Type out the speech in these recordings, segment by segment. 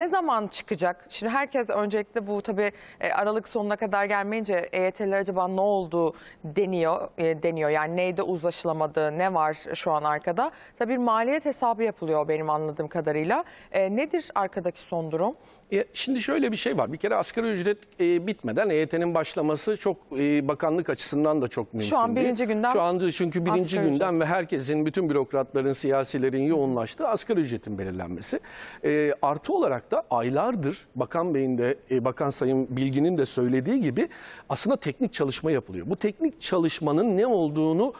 Ne zaman çıkacak? Şimdi herkes öncelikle bu tabii e, Aralık sonuna kadar gelmeyince EYT'ler acaba ne oldu deniyor. E, deniyor. Yani neyde uzlaşılamadı, ne var şu an arkada? Tabii bir maliyet hesabı yapılıyor benim anladığım kadarıyla. E, nedir arkadaki son durum? E, şimdi şöyle bir şey var. Bir kere asgari ücret e, bitmeden EYT'nin başlaması çok e, bakanlık açısından da çok mümkün Şu an birinci değil. günden. Şu anda çünkü birinci günden ücret. ve herkesin, bütün bürokratların, siyasilerin yoğunlaştığı asgari ücretin belirlenmesi. E, artı olarak da aylardır Bakan Bey'in de, e, Bakan Sayın Bilgin'in de söylediği gibi aslında teknik çalışma yapılıyor. Bu teknik çalışmanın ne olduğunu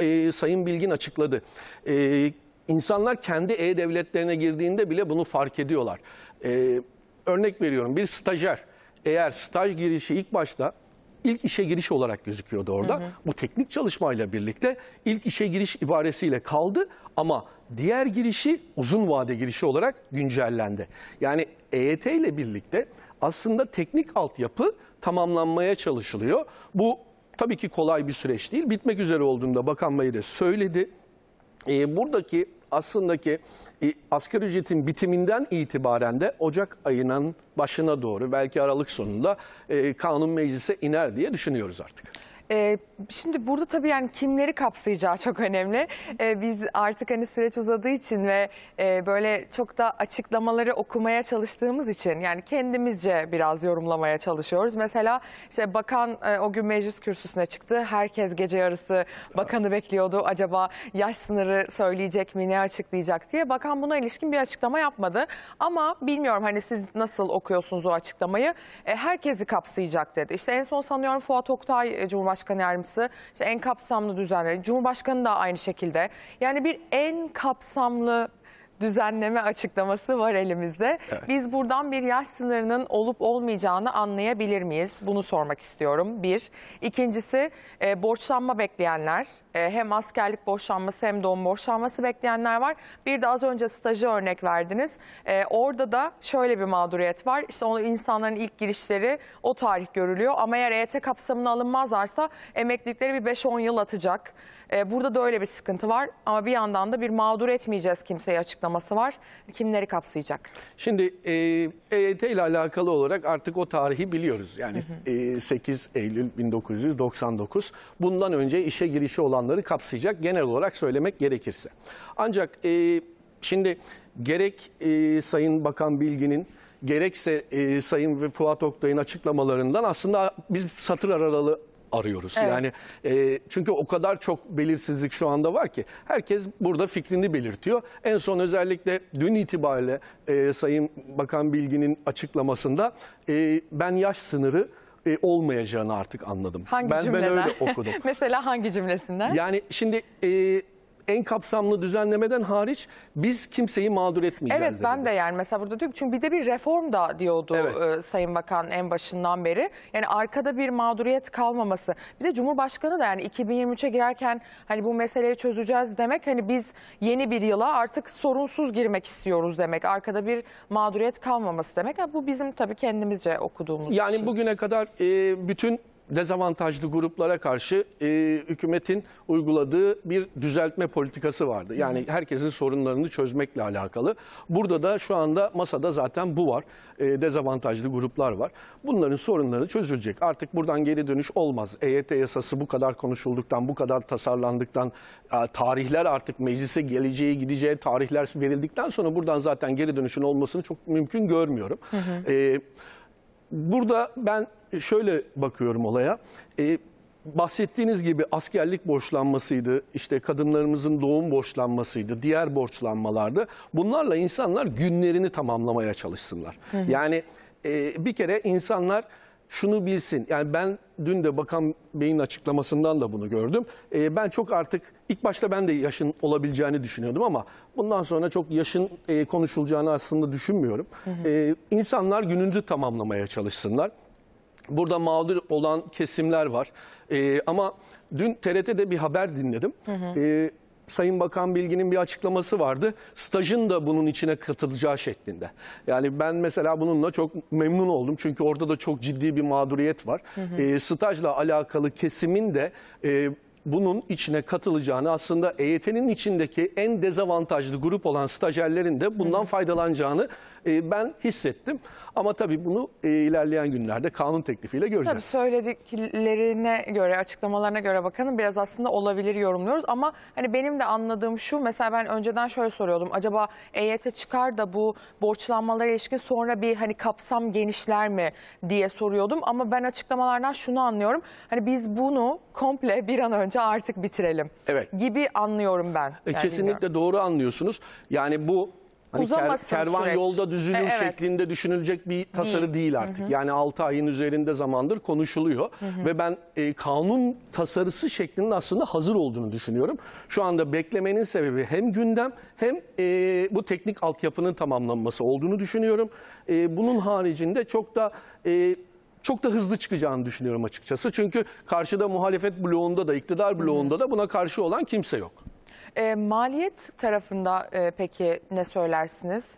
e, Sayın Bilgin açıkladı. E, İnsanlar kendi e-devletlerine girdiğinde bile bunu fark ediyorlar. E, örnek veriyorum bir stajyer eğer staj girişi ilk başta ilk işe giriş olarak gözüküyordu orada. Hı hı. Bu teknik çalışmayla birlikte ilk işe giriş ibaresiyle kaldı ama diğer girişi uzun vade girişi olarak güncellendi. Yani EYT ile birlikte aslında teknik altyapı tamamlanmaya çalışılıyor. Bu tabii ki kolay bir süreç değil. Bitmek üzere olduğunda Bakan Bey de söyledi. E, buradaki aslında ki asgari ücretin bitiminden itibaren de Ocak ayının başına doğru belki Aralık sonunda e, kanun meclise iner diye düşünüyoruz artık. E, şimdi burada tabii yani kimleri kapsayacağı çok önemli. E, biz artık hani süreç uzadığı için ve e, böyle çok da açıklamaları okumaya çalıştığımız için yani kendimizce biraz yorumlamaya çalışıyoruz. Mesela işte bakan e, o gün meclis kürsüsüne çıktı. Herkes gece yarısı bakanı bekliyordu. Acaba yaş sınırı söyleyecek mi, ne açıklayacak diye. Bakan buna ilişkin bir açıklama yapmadı. Ama bilmiyorum hani siz nasıl okuyorsunuz o açıklamayı? E, herkesi kapsayacak dedi. İşte en son sanıyorum Fuat Oktay e, Cumhurbaşkanı Başkan Yardımcısı işte en kapsamlı düzenleri. Cumhurbaşkanı da aynı şekilde. Yani bir en kapsamlı düzenleme açıklaması var elimizde. Evet. Biz buradan bir yaş sınırının olup olmayacağını anlayabilir miyiz? Bunu sormak istiyorum. Bir. İkincisi e, borçlanma bekleyenler. E, hem askerlik borçlanması hem doğum borçlanması bekleyenler var. Bir de az önce stajı örnek verdiniz. E, orada da şöyle bir mağduriyet var. İşte onu insanların ilk girişleri o tarih görülüyor. Ama eğer EYT kapsamına alınmazlarsa emeklilikleri bir 5-10 yıl atacak. E, burada da öyle bir sıkıntı var. Ama bir yandan da bir mağdur etmeyeceğiz kimseyi açıklamak açıklaması var. Kimleri kapsayacak? Şimdi e, EYT ile alakalı olarak artık o tarihi biliyoruz. Yani E, 8 Eylül 1999 bundan önce işe girişi olanları kapsayacak genel olarak söylemek gerekirse. Ancak e, şimdi gerek e, Sayın Bakan Bilgin'in gerekse e, Sayın Fuat Oktay'ın açıklamalarından aslında biz satır aralı arıyoruz. Evet. Yani e, çünkü o kadar çok belirsizlik şu anda var ki herkes burada fikrini belirtiyor. En son özellikle dün itibariyle e, Sayın Bakan Bilgin'in açıklamasında e, ben yaş sınırı e, olmayacağını artık anladım. Hangi ben, cümleden? Ben öyle okudum. Mesela hangi cümlesinden? Yani şimdi... E, en kapsamlı düzenlemeden hariç biz kimseyi mağdur etmeyeceğiz. Evet dedi. ben de yani mesela burada diyor çünkü bir de bir reform da diyordu evet. E, Sayın Bakan en başından beri. Yani arkada bir mağduriyet kalmaması. Bir de Cumhurbaşkanı da yani 2023'e girerken hani bu meseleyi çözeceğiz demek hani biz yeni bir yıla artık sorunsuz girmek istiyoruz demek. Arkada bir mağduriyet kalmaması demek. Yani bu bizim tabii kendimizce okuduğumuz Yani şey. bugüne kadar e, bütün dezavantajlı gruplara karşı e, hükümetin uyguladığı bir düzeltme politikası vardı. Yani herkesin sorunlarını çözmekle alakalı. Burada da şu anda masada zaten bu var. E, dezavantajlı gruplar var. Bunların sorunları çözülecek. Artık buradan geri dönüş olmaz. EYT yasası bu kadar konuşulduktan, bu kadar tasarlandıktan, e, tarihler artık meclise geleceği, gideceği tarihler verildikten sonra buradan zaten geri dönüşün olmasını çok mümkün görmüyorum. Hı hı. E, Burada ben şöyle bakıyorum olaya. E, bahsettiğiniz gibi askerlik borçlanmasıydı, işte kadınlarımızın doğum borçlanmasıydı, diğer borçlanmalardı. Bunlarla insanlar günlerini tamamlamaya çalışsınlar. Hı hı. Yani e, bir kere insanlar şunu bilsin. Yani ben dün de Bakan Bey'in açıklamasından da bunu gördüm. E, ben çok artık ilk başta ben de yaşın olabileceğini düşünüyordum ama bundan sonra çok yaşın e, konuşulacağını aslında düşünmüyorum. Hı hı. E, insanlar gününü tamamlamaya çalışsınlar. Burada mağdur olan kesimler var. E, ama dün TRT'de bir haber dinledim. Hı hı. E, Sayın Bakan Bilgin'in bir açıklaması vardı. Stajın da bunun içine katılacağı şeklinde. Yani ben mesela bununla çok memnun oldum. Çünkü orada da çok ciddi bir mağduriyet var. Hı hı. E, stajla alakalı kesimin de e, bunun içine katılacağını aslında EYT'nin içindeki en dezavantajlı grup olan stajyerlerin de bundan hı hı. faydalanacağını e, ben hissettim. Ama tabii bunu e, ilerleyen günlerde kanun teklifiyle göreceğiz. Tabii söylediklerine göre, açıklamalarına göre bakanın biraz aslında olabilir yorumluyoruz. Ama hani benim de anladığım şu, mesela ben önceden şöyle soruyordum. Acaba EYT çıkar da bu borçlanmalara ilişkin sonra bir hani kapsam genişler mi diye soruyordum. Ama ben açıklamalardan şunu anlıyorum. Hani biz bunu komple bir an önce artık bitirelim. Evet. Gibi anlıyorum ben. E, yani Kesinlikle bilmiyorum. doğru anlıyorsunuz. Yani bu Hani ker, kervan süreç. yolda e, düzülür evet. şeklinde düşünülecek bir tasarı değil, değil artık. Hı hı. Yani 6 ayın üzerinde zamandır konuşuluyor hı hı. ve ben e, kanun tasarısı şeklinde aslında hazır olduğunu düşünüyorum. Şu anda beklemenin sebebi hem gündem hem e, bu teknik altyapının tamamlanması olduğunu düşünüyorum. E, bunun haricinde çok da... E, çok da hızlı çıkacağını düşünüyorum açıkçası. Çünkü karşıda muhalefet bloğunda da iktidar bloğunda da buna karşı olan kimse yok. E, maliyet tarafında e, peki ne söylersiniz?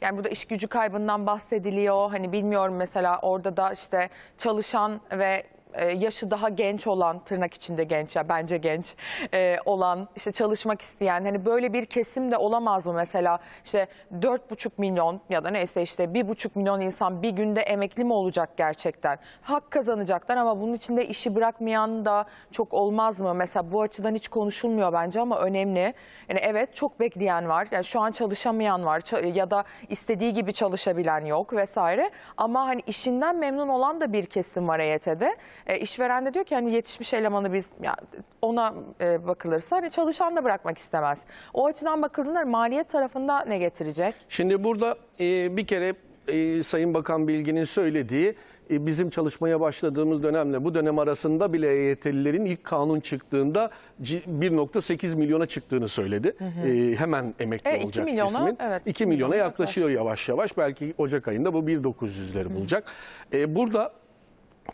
Yani burada iş gücü kaybından bahsediliyor. Hani bilmiyorum mesela orada da işte çalışan ve e, yaşı daha genç olan tırnak içinde genç ya bence genç e, olan işte çalışmak isteyen hani böyle bir kesim de olamaz mı mesela işte dört buçuk milyon ya da neyse işte bir buçuk milyon insan bir günde emekli mi olacak gerçekten? Hak kazanacaklar ama bunun içinde işi bırakmayan da çok olmaz mı? Mesela bu açıdan hiç konuşulmuyor bence ama önemli. Yani evet çok bekleyen var. Yani şu an çalışamayan var ya da istediği gibi çalışabilen yok vesaire. Ama hani işinden memnun olan da bir kesim var EYT'de. E, işveren de diyor ki hani yetişmiş elemanı biz ya, ona e, bakılırsa hani çalışan da bırakmak istemez. O açıdan bakıldığında maliyet tarafında ne getirecek? Şimdi burada e, bir kere e, Sayın Bakan Bilgin'in söylediği e, bizim çalışmaya başladığımız dönemle bu dönem arasında bile EYT'lilerin ilk kanun çıktığında 1.8 milyona çıktığını söyledi. Hı hı. E, hemen emekli e, 2 milyona, ismin. Evet, 2 milyona yaklaşıyor yavaş yavaş. Belki Ocak ayında bu 1.900'leri bulacak. E, burada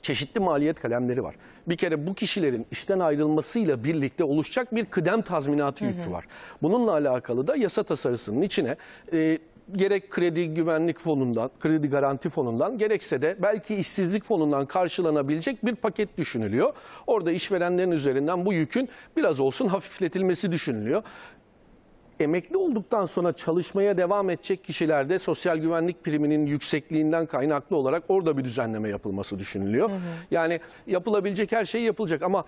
çeşitli maliyet kalemleri var. Bir kere bu kişilerin işten ayrılmasıyla birlikte oluşacak bir kıdem tazminatı yükü var. Bununla alakalı da yasa tasarısının içine e, gerek kredi güvenlik fonundan, kredi garanti fonundan gerekse de belki işsizlik fonundan karşılanabilecek bir paket düşünülüyor. Orada işverenlerin üzerinden bu yükün biraz olsun hafifletilmesi düşünülüyor emekli olduktan sonra çalışmaya devam edecek kişilerde sosyal güvenlik priminin yüksekliğinden kaynaklı olarak orada bir düzenleme yapılması düşünülüyor. Hı hı. Yani yapılabilecek her şey yapılacak ama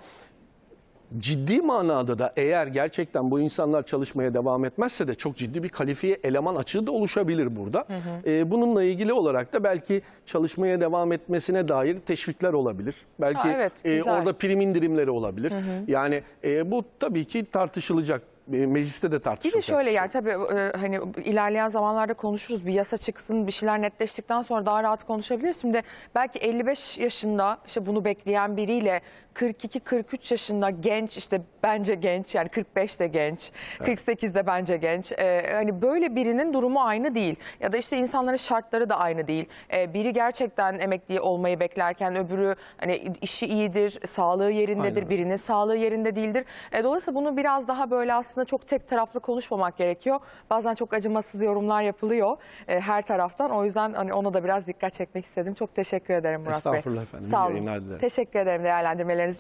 ciddi manada da eğer gerçekten bu insanlar çalışmaya devam etmezse de çok ciddi bir kalifiye eleman açığı da oluşabilir burada. Hı hı. Ee, bununla ilgili olarak da belki çalışmaya devam etmesine dair teşvikler olabilir. Belki ha, evet, e, orada prim indirimleri olabilir. Hı hı. Yani e, bu tabii ki tartışılacak mecliste de tartışılacak. Bir de şöyle şey. yani tabii e, hani ilerleyen zamanlarda konuşuruz. Bir yasa çıksın, bir şeyler netleştikten sonra daha rahat konuşabiliriz. Şimdi belki 55 yaşında işte bunu bekleyen biriyle 42-43 yaşında genç işte bence genç yani 45 de genç, evet. 48 de bence genç. E, hani böyle birinin durumu aynı değil. Ya da işte insanların şartları da aynı değil. E, biri gerçekten emekli olmayı beklerken öbürü hani işi iyidir, sağlığı yerindedir, Aynen. birinin sağlığı yerinde değildir. E, dolayısıyla bunu biraz daha böyle aslında aslında çok tek taraflı konuşmamak gerekiyor. Bazen çok acımasız yorumlar yapılıyor e, her taraftan. O yüzden hani ona da biraz dikkat çekmek istedim. Çok teşekkür ederim Murat Estağfurullah Bey. Estağfurullah efendim. Sağ olun. Teşekkür ederim değerlendirmeleriniz